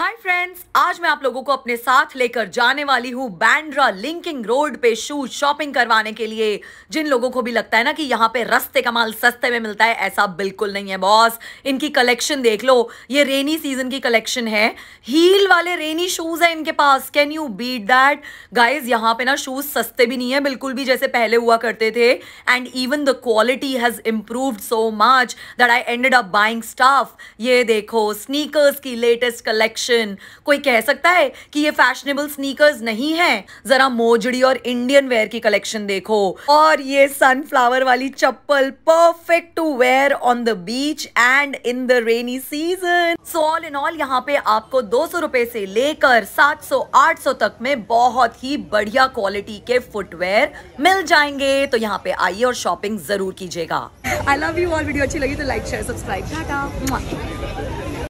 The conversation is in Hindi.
हाय फ्रेंड्स आज मैं आप लोगों को अपने साथ लेकर जाने वाली हूँ बैंड्रा लिंकिंग रोड पे शूज शॉपिंग करवाने के लिए जिन लोगों को भी लगता है ना कि यहाँ पे रस्ते का माल सस्ते में मिलता है ऐसा बिल्कुल नहीं है बॉस इनकी कलेक्शन देख लो ये रेनी सीजन की कलेक्शन है हील वाले रेनी शूज है इनके पास can you beat that guys यहाँ पे ना शूज सस्ते भी नहीं है बिल्कुल भी जैसे पहले हुआ करते थे and even the quality has improve so much that I ended up buying stuff ये देखो स्नीकर्स की लेटेस्ट कलेक्शन फैशन कोई कह सकता है कि ये फैशनेबल स्नीकर्स नहीं है जरा मोजड़ी और इंडियन वेयर की कलेक्शन देखो और ये सनफ्लावर वाली चप्पल perfect to wear on the beach and in the rainy season so all in all यहाँ पे आपको दो सौ रुपए से लेकर सात सौ आठ सौ तक में बहुत ही बढ़िया क्वालिटी के फुटवेयर मिल जाएंगे तो यहाँ पे आइए और शॉपिंग जरूर कीजिएगा I love you all video अच्छी लगी तो लाइक शेयर सब्सक्राइब टाटा